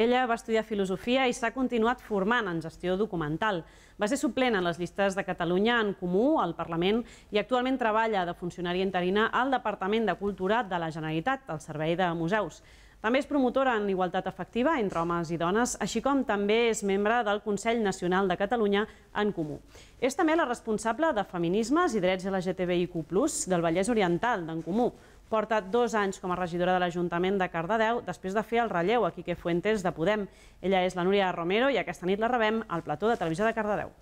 Ella va estudiar filosofia i s'ha continuat formant en gestió documental. Va ser suplent en les llistes de Catalunya en Comú, al Parlament, i actualment treballa de funcionària interina al Departament de Cultura de la Generalitat, al Servei de Museus. També és promotora en igualtat efectiva entre homes i dones, així com també és membre del Consell Nacional de Catalunya en Comú. És també la responsable de Feminismes i Drets LGTBIQ+, del Vallès Oriental, d'en Comú, Porta dos anys com a regidora de l'Ajuntament de Cardedeu després de fer el relleu a Quique Fuentes de Podem. Ella és la Núria Romero i aquesta nit la rebem al plató de Televisió de Cardedeu.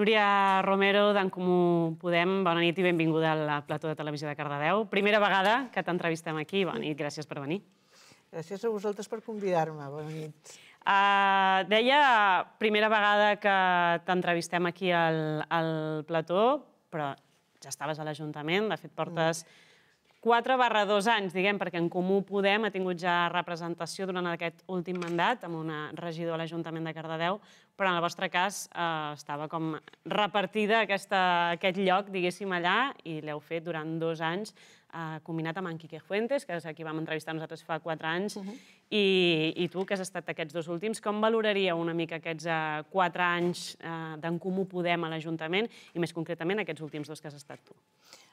Núria Romero, d'en Comú Podem, bona nit i benvinguda a la plató de Televisió de Cardedeu. Primera vegada que t'entrevistem aquí. Bona nit, gràcies per venir. Gràcies a vosaltres per convidar-me. Bona nit. Ah, deia, primera vegada que t'entrevistem aquí al, al plató, però ja estaves a l'Ajuntament, de fet portes... Mm 4 barra 2 anys, diguem, perquè en Comú Podem ha tingut ja representació durant aquest últim mandat amb una regidora a l'Ajuntament de Cardedeu, però en el vostre cas eh, estava com repartida aquesta, aquest lloc, diguéssim, allà, i l'heu fet durant dos anys, eh, combinat amb en Quique Fuentes, que és a qui vam entrevistar nosaltres fa quatre anys, uh -huh. i, i tu, que has estat aquests dos últims, com valoraria una mica aquests eh, quatre anys eh, d'en Comú Podem a l'Ajuntament, i més concretament aquests últims dos que has estat tu?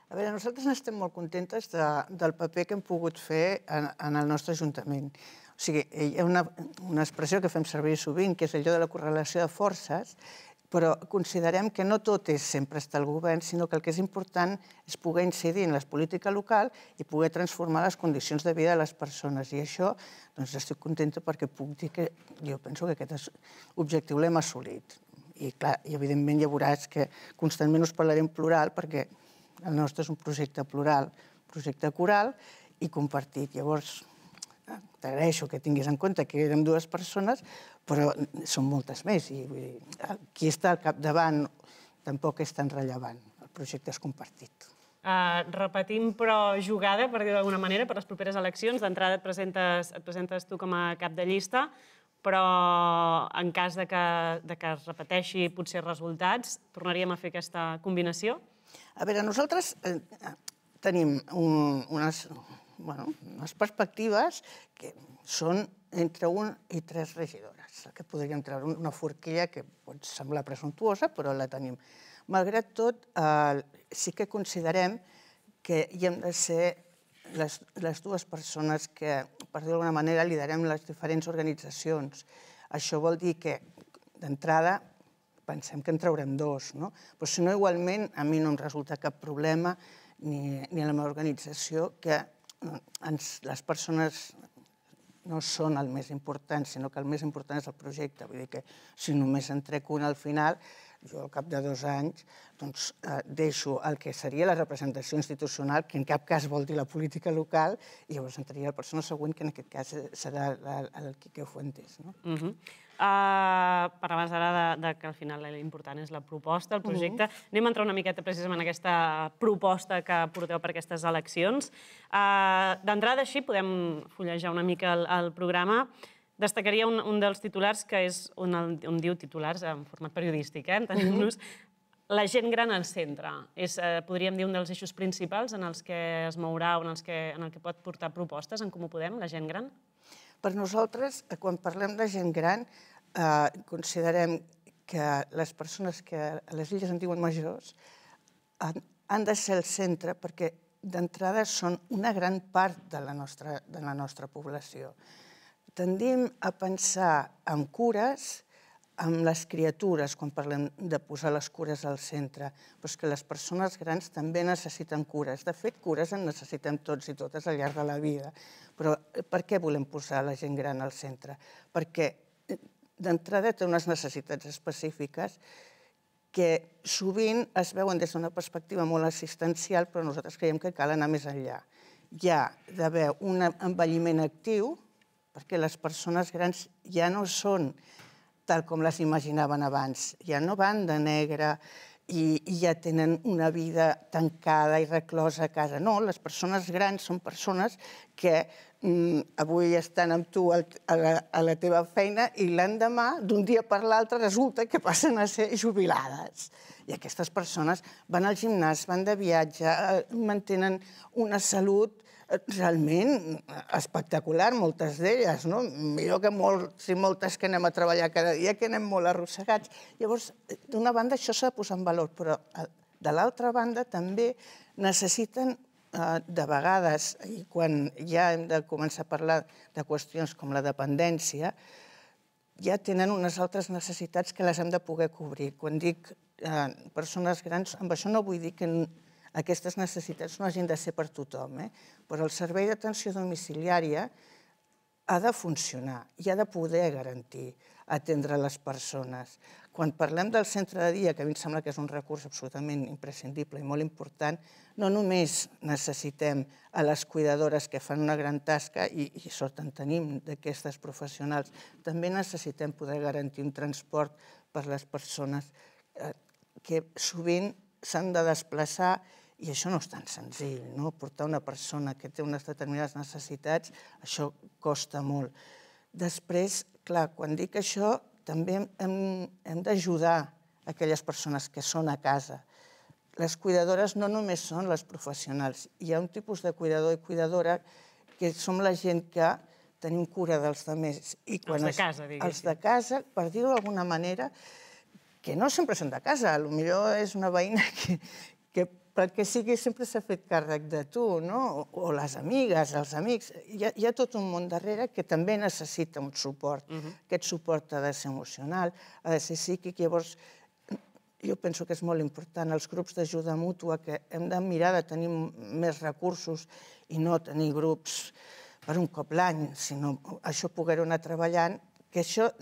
A veure, nosaltres n'estem molt contentes de, del paper que hem pogut fer en, en el nostre Ajuntament. O sigui, hi ha una, una expressió que fem servir sovint, que és allò de la correlació de forces, però considerem que no tot és sempre estar al govern, sinó que el que és important és poder incidir en la política local i poder transformar les condicions de vida de les persones. I això, doncs, estic contenta perquè puc dir que jo penso que aquest objectiu l'hem assolit. I, clar, i evidentment ja veuràs que constantment us parlaré en plural perquè el nostre és un projecte plural, projecte coral i compartit. Llavors, t'agraeixo que tinguis en compte que érem dues persones, però són moltes més. I vull dir, qui està al capdavant tampoc és tan rellevant. El projecte és compartit. Uh, repetim, però jugada, per dir d'alguna manera, per les properes eleccions. D'entrada et, presentes, et presentes tu com a cap de llista, però en cas de que, de que es repeteixi potser resultats, tornaríem a fer aquesta combinació? A veure, nosaltres eh, eh, tenim un, unes, bueno, unes perspectives que són entre un i tres regidores, que podríem treure una forquilla que pot semblar presumptuosa, però la tenim. Malgrat tot, eh, sí que considerem que hi hem de ser les, les dues persones que, per dir d'alguna manera, liderem les diferents organitzacions. Això vol dir que, d'entrada, pensem que en traurem dos, no? Però si no, igualment, a mi no em resulta cap problema ni, ni a la meva organització que ens, les persones no són el més important, sinó que el més important és el projecte. Vull dir que si només en trec un al final, jo al cap de dos anys doncs, eh, deixo el que seria la representació institucional, que en cap cas vol dir la política local, i llavors entraria la persona següent, que en aquest cas serà el, el, el Quique Fuentes. No? Uh mhm. -huh. Ah, per abans ara de, de que al final l'important és la proposta, el projecte. Uh -huh. Anem a entrar una miqueta precisament en aquesta proposta que porteu per aquestes eleccions. Uh, D'entrada, així, podem fullejar una mica el, el programa. Destacaria un, un dels titulars, que és on, on diu titulars en format periodístic, eh? entenem-nos, uh -huh la gent gran al centre. És, eh, podríem dir, un dels eixos principals en els que es mourà o en, els que, en el que pot portar propostes en Comú Podem, la gent gran? Per nosaltres, eh, quan parlem de gent gran, eh, considerem que les persones que a les illes en diuen majors han, han de ser el centre perquè d'entrada són una gran part de la, nostra, de la nostra població. Tendim a pensar en cures amb les criatures, quan parlem de posar les cures al centre, però és que les persones grans també necessiten cures. De fet, cures en necessitem tots i totes al llarg de la vida. Però eh, per què volem posar la gent gran al centre? Perquè eh, d'entrada té unes necessitats específiques que sovint es veuen des d'una perspectiva molt assistencial, però nosaltres creiem que cal anar més enllà. Hi ha d'haver un envelliment actiu, perquè les persones grans ja no són tal com les imaginaven abans. Ja no van de negre i, i ja tenen una vida tancada i reclosa a casa. No, les persones grans són persones que mm, avui estan amb tu al, a, la, a la teva feina i l'endemà, d'un dia per l'altre, resulta que passen a ser jubilades. I aquestes persones van al gimnàs, van de viatge, eh, mantenen una salut realment espectacular, moltes d'elles, no? Millor que molts i moltes que anem a treballar cada dia, que anem molt arrossegats. Llavors, d'una banda, això s'ha de posar en valor, però eh, de l'altra banda també necessiten eh, de vegades, i quan ja hem de començar a parlar de qüestions com la dependència, ja tenen unes altres necessitats que les hem de poder cobrir. Quan dic eh, persones grans, amb això no vull dir que aquestes necessitats no hagin de ser per tothom. Eh? Però el servei d'atenció domiciliària ha de funcionar i ha de poder garantir atendre les persones. Quan parlem del centre de dia, que a mi em sembla que és un recurs absolutament imprescindible i molt important, no només necessitem a les cuidadores que fan una gran tasca, i, i sort en tenim d'aquestes professionals, també necessitem poder garantir un transport per les persones eh, que sovint s'han de desplaçar i això no és tan senzill, no? Portar una persona que té unes determinades necessitats, això costa molt. Després, clar, quan dic això, també hem, hem d'ajudar aquelles persones que són a casa. Les cuidadores no només són les professionals. Hi ha un tipus de cuidador i cuidadora que som la gent que tenim cura dels altres. I quan els de casa, diguéssim. Els de casa, per dir-ho d'alguna manera, que no sempre són de casa, potser és una veïna que, que perquè que sigui, sempre s'ha fet càrrec de tu, no? o, les amigues, els amics. Hi ha, hi ha tot un món darrere que també necessita un suport. Uh mhm. -huh. Aquest suport ha de ser emocional, ha de ser psíquic. Llavors, jo penso que és molt important els grups d'ajuda mútua, que hem de mirar de tenir més recursos i no tenir grups per un cop l'any, sinó això poder-ho anar treballant, que això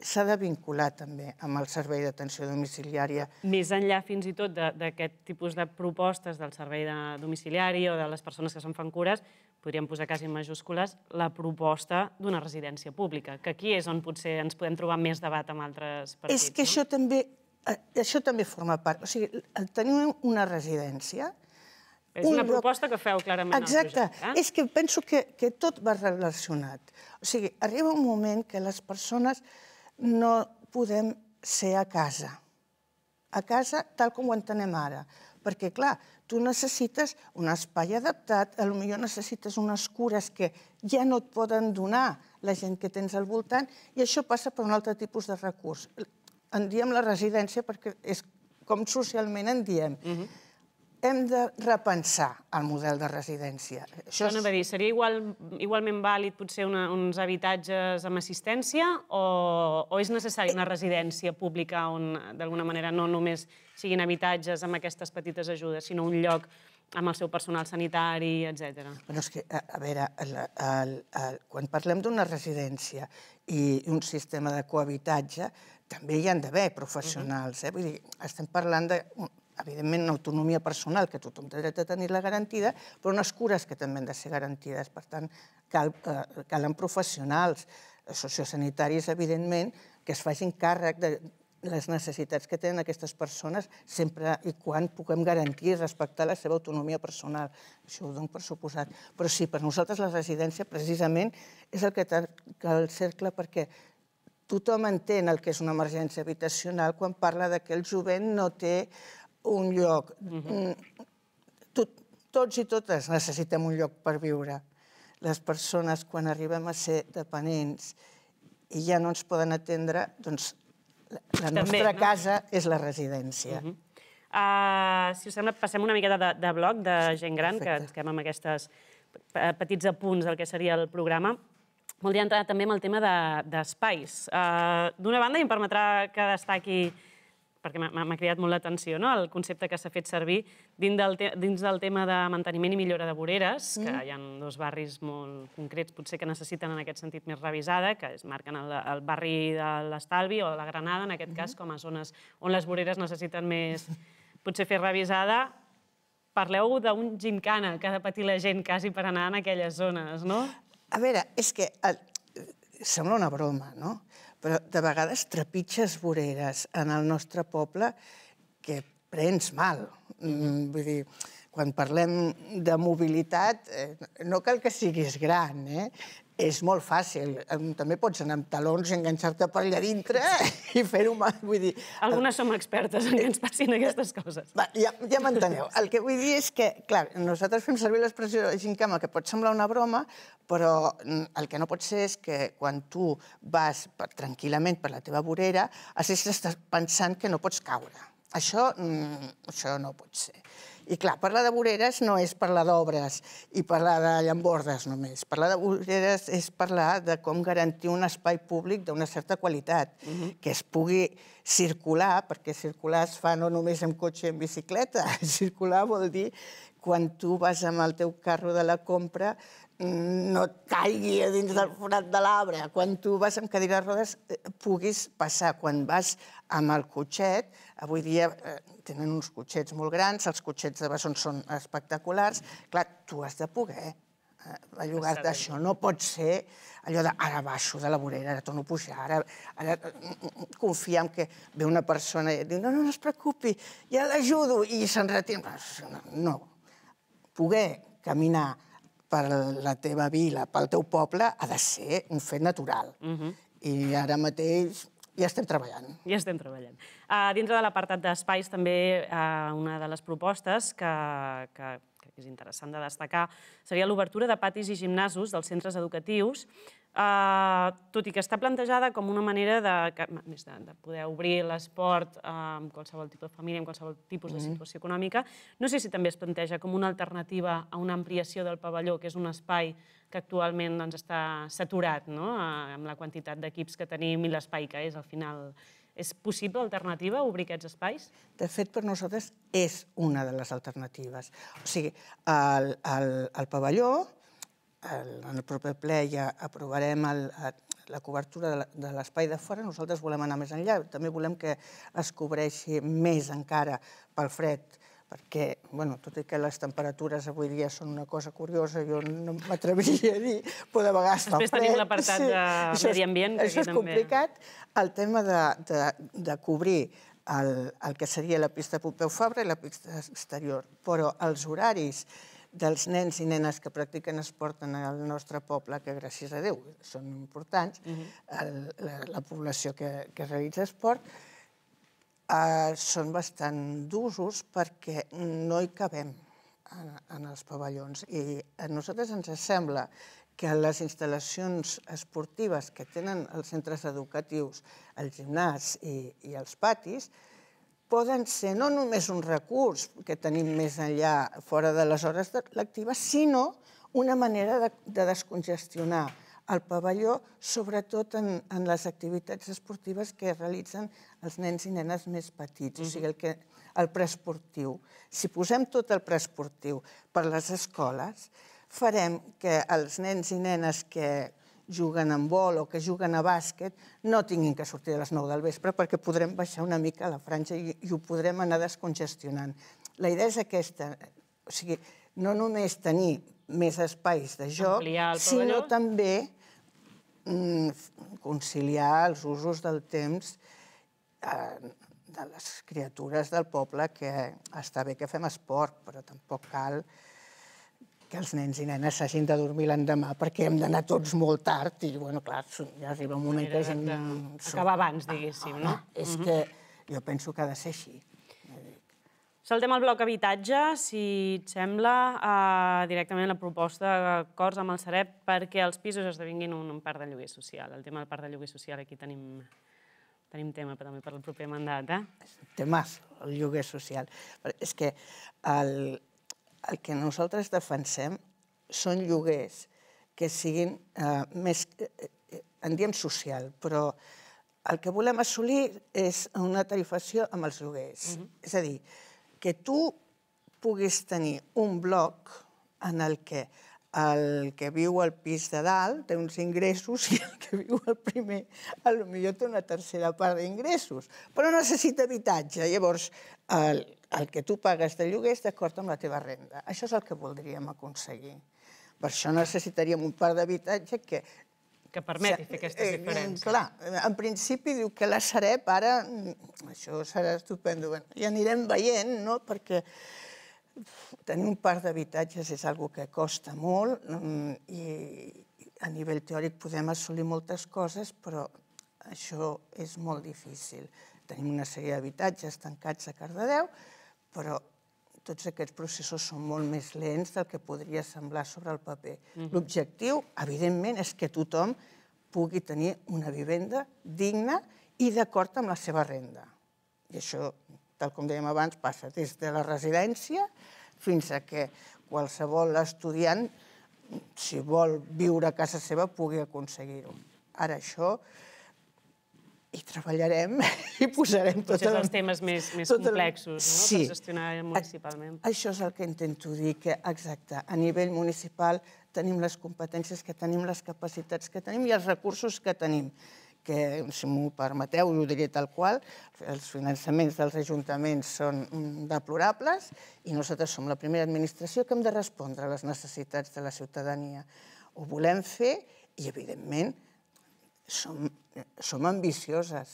s'ha de vincular també amb el servei d'atenció domiciliària. Més enllà fins i tot d'aquest tipus de propostes del servei de domiciliari o de les persones que se'n fan cures, podríem posar quasi en majúscules, la proposta d'una residència pública, que aquí és on potser ens podem trobar més debat amb altres partits. És que això, també, eh, això també forma part. O sigui, tenir una residència... És una proposta que feu clarament Exacte. Projecte, eh? És que penso que, que tot va relacionat. O sigui, arriba un moment que les persones no podem ser a casa. A casa, tal com ho entenem ara. Perquè, clar, tu necessites un espai adaptat, a lo millor necessites unes cures que ja no et poden donar la gent que tens al voltant, i això passa per un altre tipus de recurs. En diem la residència perquè és com socialment en diem. Uh mhm. -huh hem de repensar el model de residència. Això és... no dir, seria igual, igualment vàlid potser una, uns habitatges amb assistència o, o és necessària una residència pública on d'alguna manera no només siguin habitatges amb aquestes petites ajudes, sinó un lloc amb el seu personal sanitari, etc. Bueno, és que, a, a veure, el, el, el, quan parlem d'una residència i un sistema de cohabitatge, també hi han d'haver professionals. eh? Vull dir, estem parlant de evidentment, una autonomia personal, que tothom té dret a tenir-la garantida, però unes cures que també han de ser garantides. Per tant, cal, eh, calen professionals eh, sociosanitaris, evidentment, que es facin càrrec de les necessitats que tenen aquestes persones sempre i quan puguem garantir i respectar la seva autonomia personal. Això ho dono per suposat. Però sí, per nosaltres la residència precisament és el que tanca el cercle perquè tothom entén el que és una emergència habitacional quan parla de que el jovent no té un lloc... Mm, tot, tots i totes necessitem un lloc per viure. Les persones, quan arribem a ser dependents i ja no ens poden atendre, doncs la, la També, nostra no? casa és la residència. Mm Uh, si us sembla, passem una miqueta de, de bloc de gent gran, Perfecte. que ens quedem amb aquestes petits apunts del que seria el programa. Voldria entrar també en el tema d'espais. De, uh, ah, D'una banda, i em permetrà que destaqui perquè m'ha cridat molt l'atenció, no? el concepte que s'ha fet servir dins del, dins del tema de manteniment i millora de voreres, mm. que hi ha dos barris molt concrets potser que necessiten en aquest sentit més revisada, que es marquen el, el barri de l'Estalvi o la Granada, en aquest mm. cas, com a zones on les voreres necessiten més potser fer revisada, parleu d'un gimcana que ha de patir la gent quasi per anar en aquelles zones, no? A veure, és que el... Eh, sembla una broma, no? però de vegades trepitges voreres en el nostre poble que prens mal. Mm, vull dir, quan parlem de mobilitat, eh, no cal que siguis gran, eh? és molt fàcil. També pots anar amb talons, enganxar-te per allà dintre i fer-ho mal. Vull dir... Algunes som expertes en eh, què ens passin aquestes coses. Va, ja, ja m'enteneu. El que vull dir és que, clar, nosaltres fem servir l'expressió gincama, que pot semblar una broma, però mm, el que no pot ser és que quan tu vas per, tranquil·lament per la teva vorera, així estàs pensant que no pots caure. Això, mm, això no pot ser. I clar, parlar de voreres no és parlar d'obres i parlar de llambordes només. Parlar de voreres és parlar de com garantir un espai públic d'una certa qualitat, uh -huh. que es pugui circular, perquè circular es fa no només amb cotxe i amb bicicleta, circular vol dir quan tu vas amb el teu carro de la compra mm, no et caigui a dins del forat de l'arbre. Quan tu vas amb cadira de rodes, eh, puguis passar. Quan vas amb el cotxet. Avui dia eh, tenen uns cotxets molt grans, els cotxets de bessons són espectaculars. Clar, tu has de poder allogar-te eh, això. No pot ser allò de ara baixo de la vorera, ara torno a pujar, ara, ara confia en que ve una persona i diu no, no, no es preocupi, ja l'ajudo, i se'n retira. No, Poguer Poder caminar per la teva vila, pel teu poble, ha de ser un fet natural. Uh mhm. -huh. I ara mateix hi estem treballant. Hi estem treballant. Ah, dintre de l'apartat d'espais, també ah, una de les propostes que, que crec que és interessant de destacar seria l'obertura de patis i gimnasos dels centres educatius Eh, tot i que està plantejada com una manera de, més de, de poder obrir l'esport amb qualsevol tipus de família, amb qualsevol tipus de mhm. situació econòmica, no sé si també es planteja com una alternativa a una ampliació del pavelló, que és un espai que actualment doncs, està saturat no? Eh, amb la quantitat d'equips que tenim i l'espai que és al final. És possible alternativa obrir aquests espais? De fet, per nosaltres és una de les alternatives. O sigui, el, el, el pavelló en el proper ple ja aprovarem el, la cobertura de l'espai de fora, nosaltres volem anar més enllà. També volem que es cobreixi més encara pel fred, perquè, bueno, tot i que les temperatures avui dia són una cosa curiosa, jo no m'atreviria a dir, però de vegades fa fred. Després tenim l'apartat sí, de medi ambient. Que això és també... complicat. El tema de, de, de cobrir el, el que seria la pista Pompeu Fabra i la pista exterior, però els horaris dels nens i nenes que practiquen esport en el nostre poble, que gràcies a Déu són importants, uh -huh. la, la població que, que realitza esport, eh, són bastant d'usos perquè no hi cabem en, en els pavellons. I a nosaltres ens sembla que les instal·lacions esportives que tenen els centres educatius, el gimnàs i, i els patis, poden ser no només un recurs que tenim més enllà, fora de les hores lectives, sinó una manera de, de descongestionar el pavelló, sobretot en, en les activitats esportives que realitzen els nens i nenes més petits, mm -hmm. o sigui, el, que, el preesportiu. Si posem tot el preesportiu per les escoles, farem que els nens i nenes que juguen amb vol o que juguen a bàsquet no tinguin que sortir a les 9 del vespre perquè podrem baixar una mica la franja i, i ho podrem anar descongestionant. La idea és aquesta, o sigui, no només tenir més espais de joc, sinó també mm, conciliar els usos del temps eh, de les criatures del poble, que està bé que fem esport, però tampoc cal que els nens i nenes s'hagin de dormir l'endemà perquè hem d'anar tots molt tard i, bueno, clar, ja arriba un moment que... gent... Acabar abans, diguéssim, no? Ah, és uh -huh. que jo penso que ha de ser així. Saltem al bloc habitatge, si et sembla, eh, directament la proposta d'acords amb el Sareb perquè els pisos esdevinguin un, un parc de lloguer social. El tema del parc de lloguer social, aquí tenim, tenim tema però també per al proper mandat. Eh? Temes, el lloguer social. És que el, el que nosaltres defensem són lloguers que siguin eh, més... Eh, eh en diem social, però el que volem assolir és una tarifació amb els lloguers. Mhm. És a dir, que tu puguis tenir un bloc en el que el que viu al pis de dalt té uns ingressos i el que viu al primer a lo millor té una tercera part d'ingressos, però necessita habitatge. Llavors, el, el que tu pagues de lloguer és d'acord amb la teva renda. Això és el que voldríem aconseguir. Per això necessitaríem un parc d'habitatge que que permeti fer aquestes eh, diferències. Clar, en principi diu que la Sareb ara... Això serà estupendo. Bueno, I anirem veient, no?, perquè tenir un parc d'habitatges és una que costa molt mm, i a nivell teòric podem assolir moltes coses, però això és molt difícil. Tenim una sèrie d'habitatges tancats a Cardedeu, però tots aquests processos són molt més lents del que podria semblar sobre el paper. Mm -hmm. L'objectiu, evidentment, és que tothom pugui tenir una vivenda digna i d'acord amb la seva renda. I això, tal com dèiem abans, passa des de la residència fins a que qualsevol estudiant, si vol viure a casa seva, pugui aconseguir-ho. Ara això i treballarem i posarem Potser els temes més, més totes... complexos no? sí. per gestionar municipalment. Això és el que intento dir, que exacte, a nivell municipal tenim les competències que tenim, les capacitats que tenim i els recursos que tenim que, si m'ho permeteu, ho diré tal qual, els finançaments dels ajuntaments són deplorables i nosaltres som la primera administració que hem de respondre a les necessitats de la ciutadania. Ho volem fer i, evidentment, som, som ambicioses,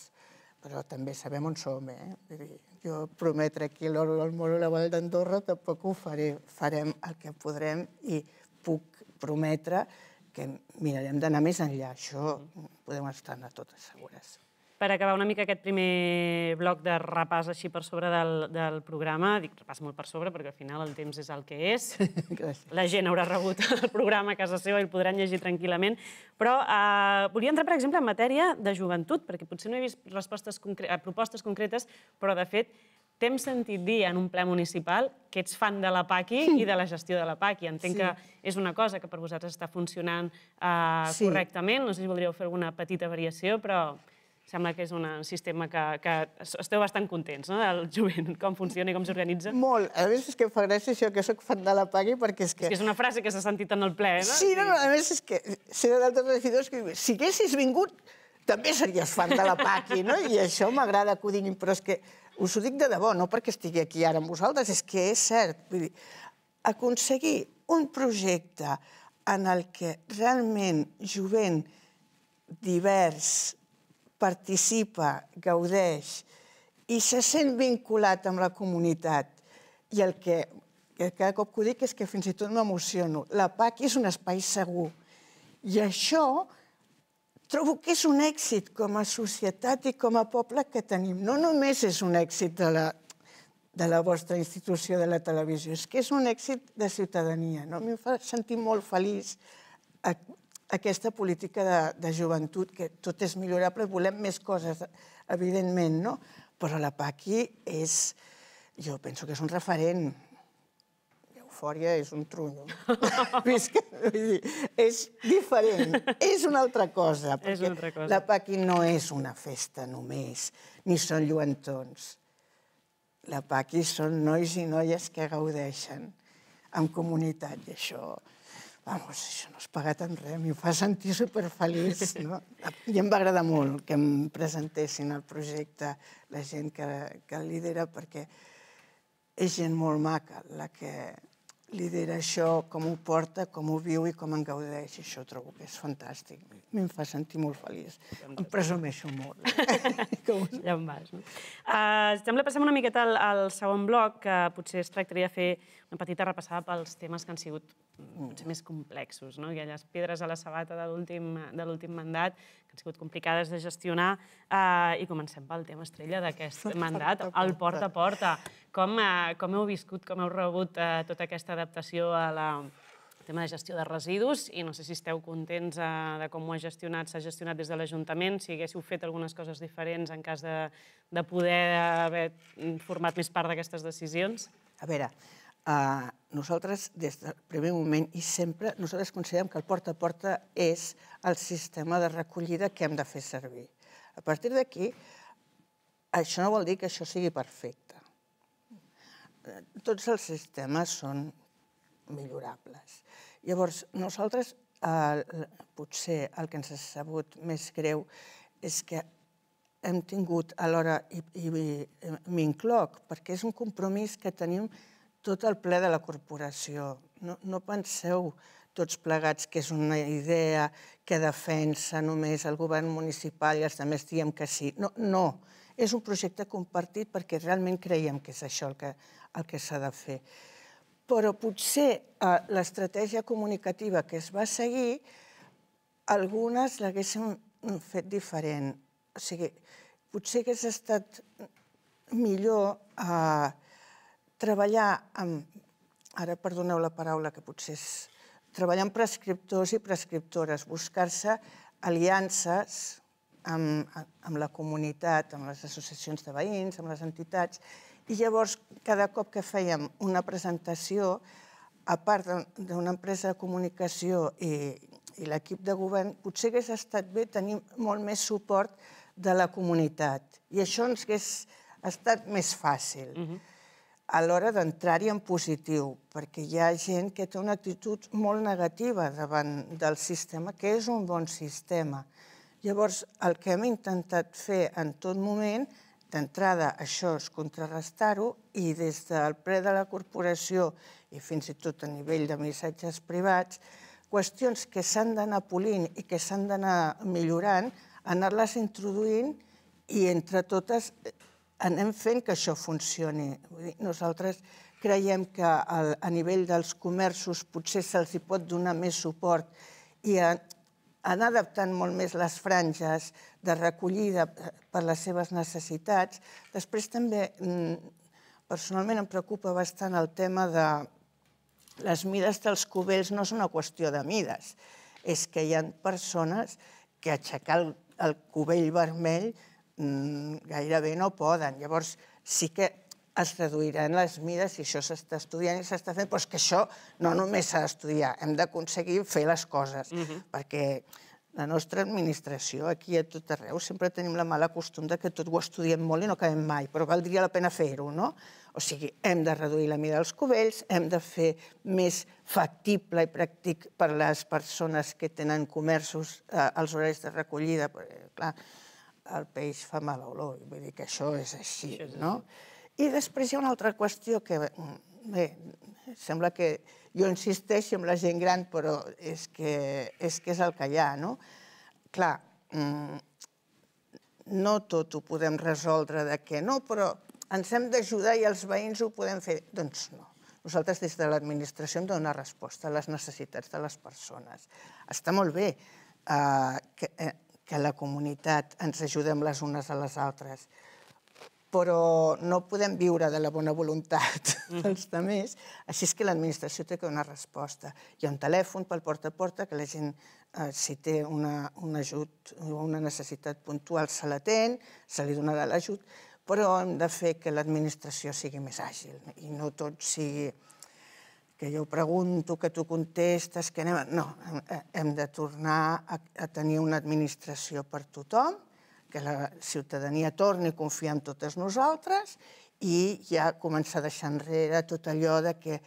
però també sabem on som. Eh? Dir, jo prometre aquí l'oro del Moro a la Vall d'Andorra tampoc ho faré. Farem el que podrem i puc prometre que mirarem d'anar més enllà. Això podem estar-ne totes segures per acabar una mica aquest primer bloc de repàs així per sobre del, del programa, dic repàs molt per sobre perquè al final el temps és el que és, la gent haurà rebut el programa a casa seva i el podran llegir tranquil·lament, però eh, volia entrar, per exemple, en matèria de joventut, perquè potser no he vist respostes concre eh, propostes concretes, però de fet T'hem sentit dir en un ple municipal que ets fan de la PACI i de la gestió de la PACI. Entenc sí. que és una cosa que per vosaltres està funcionant eh, sí. correctament. No sé si voldríeu fer alguna petita variació, però sembla que és un sistema que, que esteu bastant contents, no?, del jovent, com funciona i com s'organitza. Molt. A més, és que em fa gràcia això que sóc fan de la pagui, perquè és que... És que és una frase que s'ha sentit en el ple, no? Sí, no, no, a més, és que serà d'altres regidors que si haguessis vingut, també series fan de la Paqui, no? I això m'agrada que ho diguin, però és que us ho dic de debò, no perquè estigui aquí ara amb vosaltres, és que és cert. Vull dir, aconseguir un projecte en el que realment jovent, divers, participa, gaudeix i se sent vinculat amb la comunitat. I el que, cada cop que ho dic és que fins i tot m'emociono. La PAC és un espai segur. I això trobo que és un èxit com a societat i com a poble que tenim. No només és un èxit de la, de la vostra institució de la televisió, és que és un èxit de ciutadania. No? A mi em fa sentir molt feliç aquesta política de, de joventut, que tot és millorable, volem més coses, evidentment, no? Però la Paqui és... Jo penso que és un referent. Eufòria és un trunyo. Visca, vull dir, és diferent, és una altra cosa. És una altra cosa. La Paqui no és una festa només, ni són lluentons. La Paqui són nois i noies que gaudeixen en comunitat, i això vamos, això no es paga tan res, m'hi fa sentir superfeliç, no? I em va agradar molt que em presentessin el projecte la gent que, que el lidera, perquè és gent molt maca la que, lidera això, com ho porta, com ho viu i com en gaudeix. Això trobo que és fantàstic. A em fa sentir molt feliç. Em presumeixo molt. ja em vas. No? Uh, sembla passem una miqueta al, al segon bloc, que potser es tractaria de fer una petita repassada pels temes que han sigut mm. potser més complexos, no? I les pedres a la sabata de l'últim mandat han sigut complicades de gestionar eh, i comencem pel tema estrella d'aquest mandat, el porta a porta. Com, eh, com heu viscut, com heu rebut eh, tota aquesta adaptació a la, tema de gestió de residus i no sé si esteu contents eh, de com ho ha gestionat, s'ha gestionat des de l'Ajuntament, si haguéssiu fet algunes coses diferents en cas de, de poder haver format més part d'aquestes decisions. A veure, eh, nosaltres, des del primer moment i sempre, nosaltres considerem que el porta a porta és el sistema de recollida que hem de fer servir. A partir d'aquí, això no vol dir que això sigui perfecte. Tots els sistemes són millorables. Llavors, nosaltres, eh, potser el que ens ha sabut més greu és que hem tingut alhora, i, i, i m'incloc, perquè és un compromís que tenim tot el ple de la corporació. No, no penseu tots plegats que és una idea que defensa només el govern municipal i els altres diem que sí. No, no. És un projecte compartit perquè realment creiem que és això el que, el que s'ha de fer. Però potser eh, l'estratègia comunicativa que es va seguir, algunes l'haguéssim fet diferent. O sigui, potser hagués estat millor eh, treballar amb... Ara perdoneu la paraula, que potser és... Treballar amb prescriptors i prescriptores, buscar-se aliances amb, amb la comunitat, amb les associacions de veïns, amb les entitats, i llavors, cada cop que fèiem una presentació, a part d'una empresa de comunicació i, i l'equip de govern, potser hagués estat bé tenir molt més suport de la comunitat. I això ens hagués estat més fàcil. Uh mhm. -huh a l'hora d'entrar-hi en positiu, perquè hi ha gent que té una actitud molt negativa davant del sistema, que és un bon sistema. Llavors, el que hem intentat fer en tot moment, d'entrada, això és contrarrestar-ho, i des del ple de la corporació i fins i tot a nivell de missatges privats, qüestions que s'han d'anar polint i que s'han d'anar millorant, anar-les introduint i entre totes anem fent que això funcioni. Vull dir, nosaltres creiem que el, a nivell dels comerços potser se'ls hi pot donar més suport i a, anar adaptant molt més les franges de recollida eh, per les seves necessitats. Després també, mm, personalment em preocupa bastant el tema de les mides dels cubells no és una qüestió de mides, és que hi ha persones que aixecar el, el cubell vermell Mm, gairebé no poden. Llavors, sí que es reduiran les mides i això s'està estudiant i s'està fent, però és que això no només s'ha d'estudiar, hem d'aconseguir fer les coses, uh -huh. perquè la nostra administració, aquí a tot arreu, sempre tenim la mala costum que tot ho estudiem molt i no acabem mai, però valdria la pena fer-ho, no? O sigui, hem de reduir la mida dels cubells, hem de fer més factible i pràctic per les persones que tenen comerços eh, els horaris de recollida, perquè, clar, el peix fa mala olor, vull dir que això és així, no? I després hi ha una altra qüestió que, mm, bé, sembla que jo insisteixo amb la gent gran, però és que és, que és el que hi ha, no? Clar, mm, no tot ho podem resoldre de què no, però ens hem d'ajudar i els veïns ho podem fer. Doncs no. Nosaltres des de l'administració hem de donar resposta a les necessitats de les persones. Està molt bé eh, que, eh, que la comunitat ens ajudem les unes a les altres. Però no podem viure de la bona voluntat mm. dels altres, així és que l'administració té que donar resposta. Hi ha un telèfon pel porta a porta que la gent, eh, si té una, un ajut o una necessitat puntual, se l'atén, se li donarà l'ajut, però hem de fer que l'administració sigui més àgil i no tot sigui que jo pregunto, que tu contestes, que anem... No, eh, hem de tornar a, a tenir una administració per tothom, que la ciutadania torni a confiar en totes nosaltres i ja començar a deixar enrere tot allò de que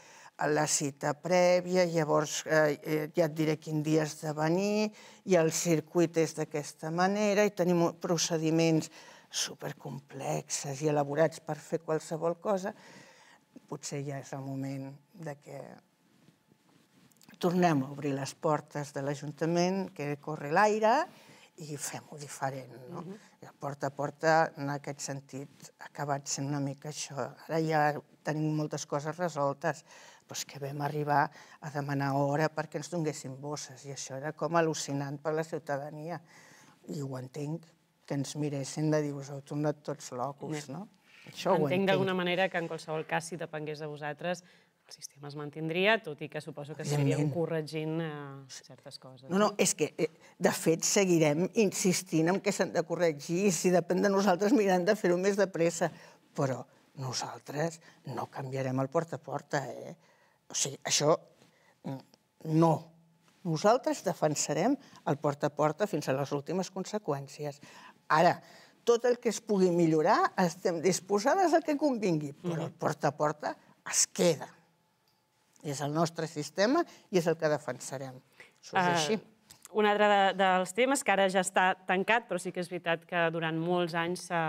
la cita prèvia, llavors eh, eh, ja et diré quin dia has de venir, i el circuit és d'aquesta manera, i tenim procediments supercomplexes i elaborats per fer qualsevol cosa, potser ja és el moment de que tornem a obrir les portes de l'Ajuntament, que corre l'aire, i fem-ho diferent. No? Uh mhm. -huh. Porta a porta, en aquest sentit, ha acabat sent una mica això. Ara ja tenim moltes coses resoltes, però és que vam arribar a demanar hora perquè ens donguessin bosses, i això era com al·lucinant per la ciutadania. I ho entenc, que ens miressin de dir, us heu tornat tots locos, no? Això entenc d'alguna manera que en qualsevol cas, si depengués de vosaltres, el sistema es mantindria, tot i que suposo que seguiríem corregint eh, certes coses. No, no, és que, eh, de fet, seguirem insistint en que s'han de corregir i si depèn de nosaltres mirant de fer-ho més de pressa. Però nosaltres no canviarem el porta a porta, eh? O sigui, això mm, no. Nosaltres defensarem el porta a porta fins a les últimes conseqüències. Ara, tot el que es pugui millorar, estem disposades al que convingui, però el porta a porta es queda. És el nostre sistema i és el que defensarem. Això és ah, així. Un altre dels temes que ara ja està tancat, però sí que és veritat que durant molts anys s'ha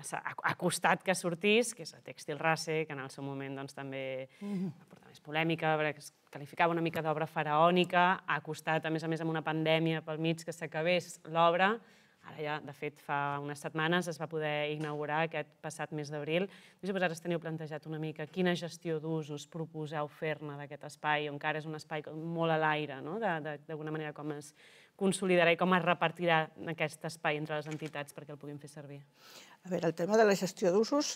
ha costat que sortís, que és el tèxtil race, que en el seu moment doncs, també va portar més polèmica, perquè es qualificava una mica d'obra faraònica, ha costat, a més a més, amb una pandèmia pel mig que s'acabés l'obra, ara ja, de fet, fa unes setmanes es va poder inaugurar aquest passat mes d'abril. No sé, vosaltres teniu plantejat una mica quina gestió d'usos proposeu fer-ne d'aquest espai, on encara és un espai molt a l'aire, no? d'alguna manera com es consolidarà i com es repartirà aquest espai entre les entitats perquè el puguin fer servir. A veure, el tema de la gestió d'usos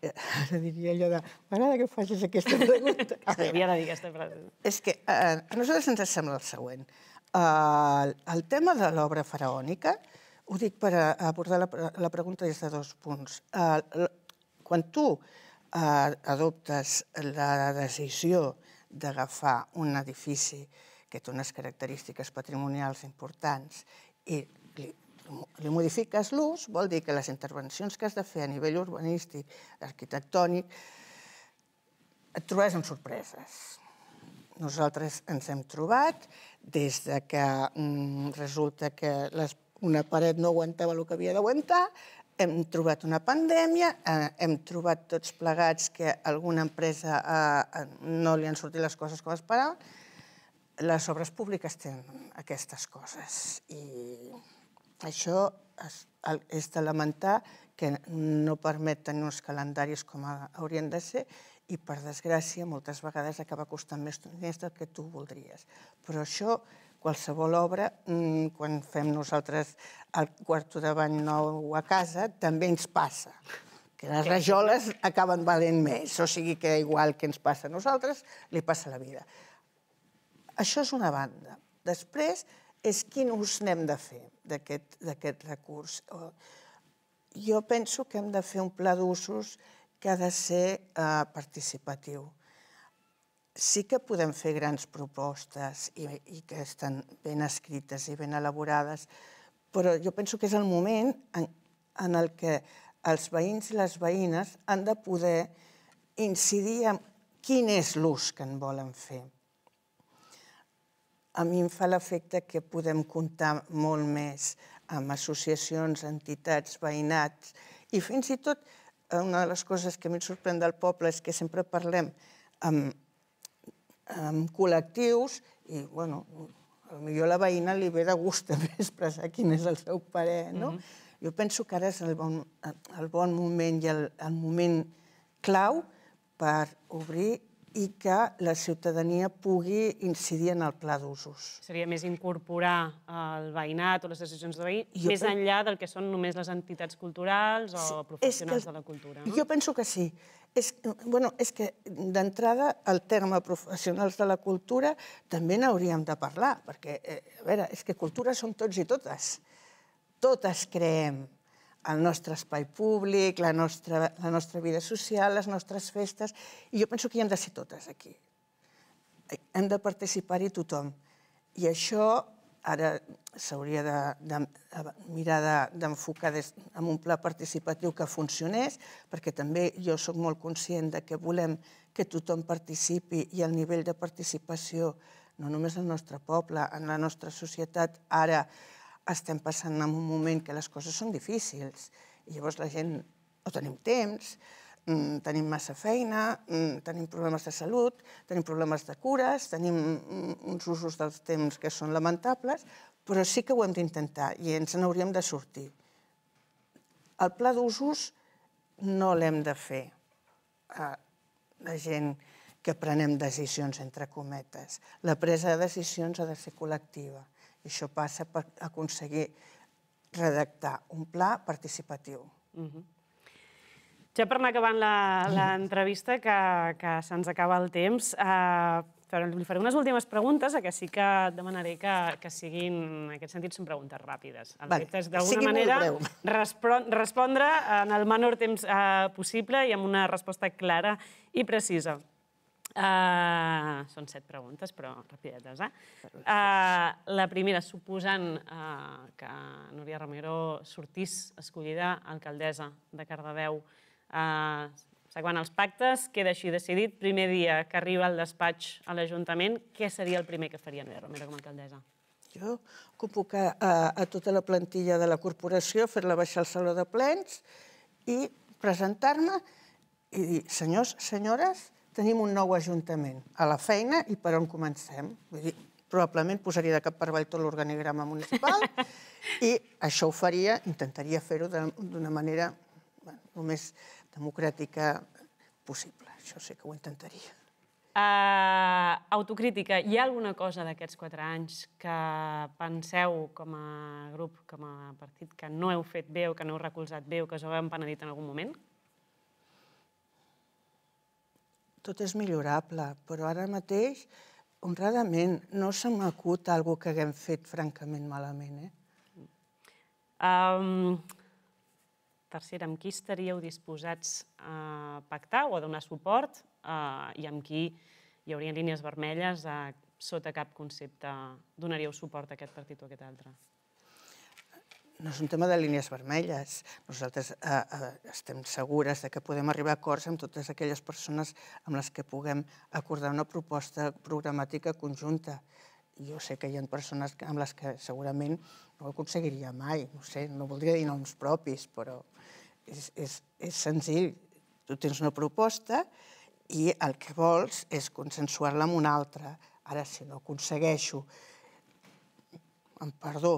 eh, ara diria allò de m'agrada que facis aquesta pregunta. Havia de dir aquesta frase. És que eh, a nosaltres ens sembla el següent. Eh, el tema de l'obra faraònica, ho dic per abordar la, la pregunta des de dos punts. Uh, quan tu uh, adoptes la decisió d'agafar un edifici que té unes característiques patrimonials importants i li, li modifiques l'ús, vol dir que les intervencions que has de fer a nivell urbanístic, arquitectònic, et trobes amb sorpreses. Nosaltres ens hem trobat des de que mm, resulta que les una paret no aguantava el que havia d'aguantar, hem trobat una pandèmia, eh, hem trobat tots plegats que alguna empresa eh, no li han sortit les coses com esperaven. Les obres públiques tenen aquestes coses i això és, de lamentar que no permet tenir uns calendaris com haurien de ser i, per desgràcia, moltes vegades acaba costant més diners del que tu voldries. Però això qualsevol obra, mm, quan fem nosaltres el quarto de bany nou a casa, també ens passa que les rajoles acaben valent més, o sigui que igual que ens passa a nosaltres, li passa a la vida. Això és una banda. Després és quin ús n'hem de fer d'aquest recurs. Jo penso que hem de fer un pla d'usos que ha de ser eh, participatiu sí que podem fer grans propostes i, i que estan ben escrites i ben elaborades, però jo penso que és el moment en, en el que els veïns i les veïnes han de poder incidir en quin és l'ús que en volen fer. A mi em fa l'efecte que podem comptar molt més amb associacions, entitats, veïnats, i fins i tot eh, una de les coses que a mi em sorprèn del poble és que sempre parlem amb um, col·lectius i, bueno, potser la veïna li ve de gust també expressar quin és el seu parer, no? Mhm. Jo penso que ara és el bon, bon moment i el moment clau per obrir i que la ciutadania pugui incidir en el pla d'usos. Seria més incorporar el veïnat o les associacions de veí, jo més enllà del que són només les entitats culturals o sí, professionals que... de la cultura. No? Jo penso que sí. És, bueno, és que, d'entrada, el terme professionals de la cultura també n'hauríem de parlar, perquè, eh, a veure, és que cultura som tots i totes. Totes creem, el nostre espai públic, la nostra, la nostra vida social, les nostres festes, i jo penso que hi hem de ser totes aquí. Hem de participar-hi tothom. I això ara s'hauria de, de, de mirar d'enfocar de, en un pla participatiu que funcionés, perquè també jo sóc molt conscient de que volem que tothom participi i el nivell de participació, no només al nostre poble, en la nostra societat, ara, estem passant en un moment que les coses són difícils i llavors la gent no tenim temps, mm, tenim massa feina, mm, tenim problemes de salut, tenim problemes de cures, tenim mm, uns usos dels temps que són lamentables, però sí que ho hem d'intentar i ens n'hauríem de sortir. El pla d'usos no l'hem de fer a la gent que prenem decisions, entre cometes. La presa de decisions ha de ser col·lectiva i això passa per aconseguir redactar un pla participatiu. Mhm. Ja per anar acabant l'entrevista, que, que se'ns acaba el temps, eh, però li faré unes últimes preguntes, que sí que et demanaré que, que siguin, en aquest sentit, són preguntes ràpides. d'alguna manera, respondre en el menor temps eh, possible i amb una resposta clara i precisa. Eh, són set preguntes, però rapidetes, eh? Uh, la primera, suposant uh, que Núria Romero sortís escollida alcaldessa de Cardedeu, uh, eh, següent els pactes, queda així decidit, primer dia que arriba al despatx a l'Ajuntament, què seria el primer que faria Núria Romero com a alcaldessa? Jo convocar a, a tota la plantilla de la corporació, fer-la baixar al saló de plens i presentar-me i dir, senyors, senyores, tenim un nou ajuntament a la feina i per on comencem. Vull dir, probablement posaria de cap per avall tot l'organigrama municipal i això ho faria, intentaria fer-ho d'una manera bueno, el més democràtica possible. Això sí que ho intentaria. Uh, autocrítica. Hi ha alguna cosa d'aquests quatre anys que penseu com a grup, com a partit, que no heu fet bé o que no heu recolzat bé o que us heu penedit en algun moment? tot és millorable, però ara mateix, honradament, no se m'acut alguna que haguem fet francament malament. Eh? tercera, amb qui estaríeu disposats a pactar o a donar suport eh, i amb qui hi haurien línies vermelles a eh, sota cap concepte donaríeu suport a aquest partit o a aquest altre? no és un tema de línies vermelles. Nosaltres eh, eh, estem segures de que podem arribar a acords amb totes aquelles persones amb les que puguem acordar una proposta programàtica conjunta. Jo sé que hi ha persones amb les que segurament no ho aconseguiria mai, no sé, no voldria dir noms propis, però és, és, és senzill. Tu tens una proposta i el que vols és consensuar-la amb una altra. Ara, si no aconsegueixo, amb perdó,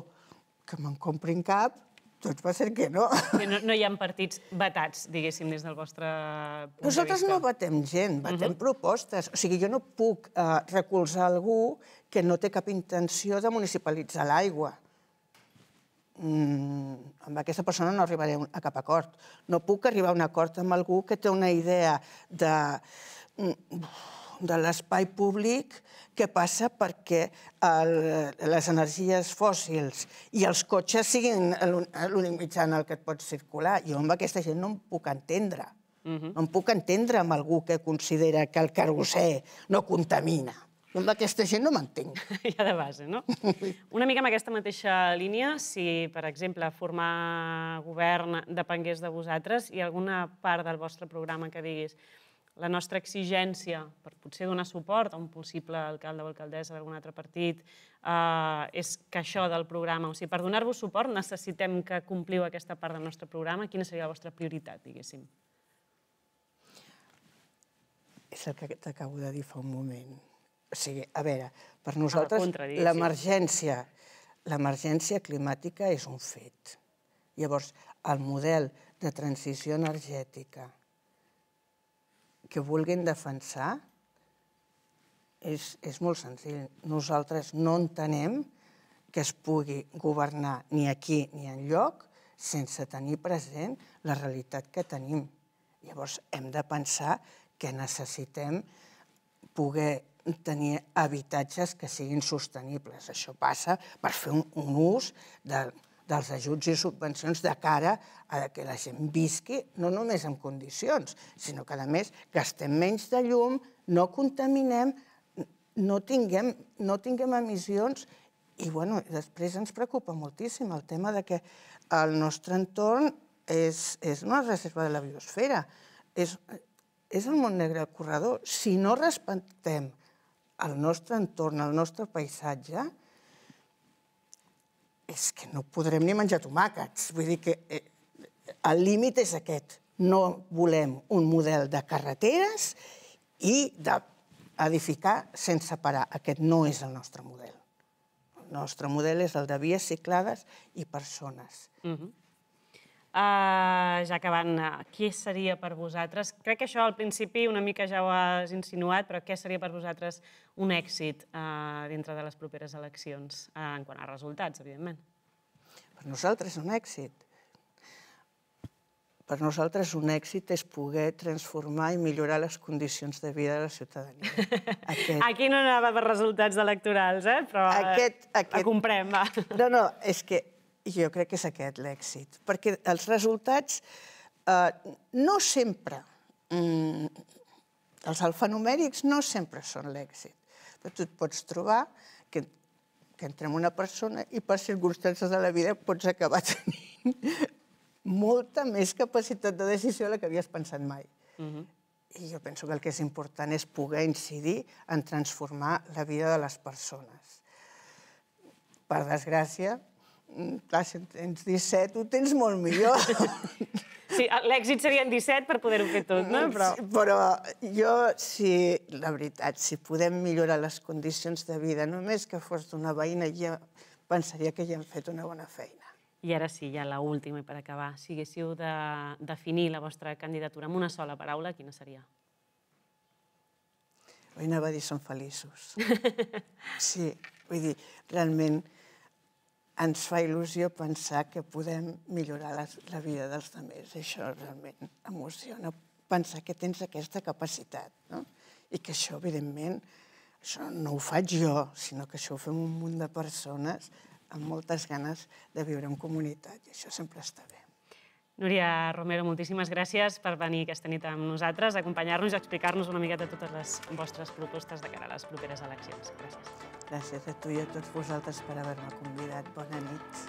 que me'n comprin cap, tots va ser que no. Que no, no hi ha partits vetats, diguéssim, des del vostre punt Nosaltres de vista. no vetem gent, mhm. vetem uh -huh. propostes. O sigui, jo no puc eh, recolzar algú que no té cap intenció de municipalitzar l'aigua. Mm, amb aquesta persona no arribaré a cap acord. No puc arribar a un acord amb algú que té una idea de... Mm, de l'espai públic que passa perquè el, les energies fòssils i els cotxes siguin l'únic mitjà en el que et pots circular. Jo amb aquesta gent no em puc entendre. Uh mhm. -huh. No em puc entendre amb algú que considera que el cargosser no contamina. Jo amb aquesta gent no m'entenc. Ja de base, no? Una mica amb aquesta mateixa línia, si, per exemple, formar govern depengués de vosaltres, i alguna part del vostre programa que diguis la nostra exigència per potser donar suport a un possible alcalde o alcaldessa d'algun altre partit eh, és que això del programa, o sigui, per donar-vos suport necessitem que compliu aquesta part del nostre programa, quina seria la vostra prioritat, diguéssim? És el que t'acabo de dir fa un moment. O sigui, a veure, per nosaltres l'emergència l'emergència climàtica és un fet. Llavors, el model de transició energètica, que vulguin defensar és, és molt senzill. Nosaltres no entenem que es pugui governar ni aquí ni en lloc sense tenir present la realitat que tenim. Llavors, hem de pensar que necessitem poder tenir habitatges que siguin sostenibles. Això passa per fer un, un ús de, dels ajuts i subvencions de cara a que la gent visqui no només en condicions, sinó que, a més, gastem menys de llum, no contaminem, no tinguem, no tinguem emissions i bueno, després ens preocupa moltíssim el tema de que el nostre entorn és, és una reserva de la biosfera, és, és el món negre el corredor. Si no respectem el nostre entorn, el nostre paisatge, és que no podrem ni menjar tomàquets. Vull dir que eh, eh, el límit és aquest. No volem un model de carreteres i d'edificar sense parar. Aquest no és el nostre model. El nostre model és el de vies ciclades i persones. Uh -huh. Uh, ja acabant, què seria per vosaltres? Crec que això al principi una mica ja ho has insinuat, però què seria per vosaltres un èxit uh, dintre de les properes eleccions, uh, en quant a resultats, evidentment? Per nosaltres un èxit. Per nosaltres un èxit és poder transformar i millorar les condicions de vida de la ciutadania. Aquest... Aquí no anava per resultats electorals, eh? però aquest, aquest... la comprem, va. No, no, és que i jo crec que és aquest l'èxit, perquè els resultats eh, no sempre... Mm, els alfanumèrics no sempre són l'èxit. Però tu et pots trobar que, que en una persona i per circumstàncies de la vida pots acabar tenint molta més capacitat de decisió de la que havies pensat mai. I jo penso que el que és important és poder incidir en transformar la vida de les persones. Per desgràcia, Mm, clar, si tens 17, ho tens molt millor. Sí, l'èxit serien 17 per poder-ho fer tot, no? Mm, però... Però jo, si, la veritat, si podem millorar les condicions de vida, només que fos d'una veïna, ja pensaria que ja hem fet una bona feina. I ara sí, ja la última i per acabar. Si haguéssiu de definir la vostra candidatura amb una sola paraula, quina seria? Oi, va dir, són feliços. sí, vull dir, realment ens fa il·lusió pensar que podem millorar la, la vida dels altres. Això realment emociona, pensar que tens aquesta capacitat. No? I que això, evidentment, això no ho faig jo, sinó que això ho fem un munt de persones amb moltes ganes de viure en comunitat. I això sempre està bé. Núria Romero, moltíssimes gràcies per venir aquesta nit amb nosaltres, acompanyar-nos i explicar-nos una miqueta totes les vostres propostes de cara a les properes eleccions. Gràcies. Gràcies a tu i a tots vosaltres per haver-me convidat. Bona nit.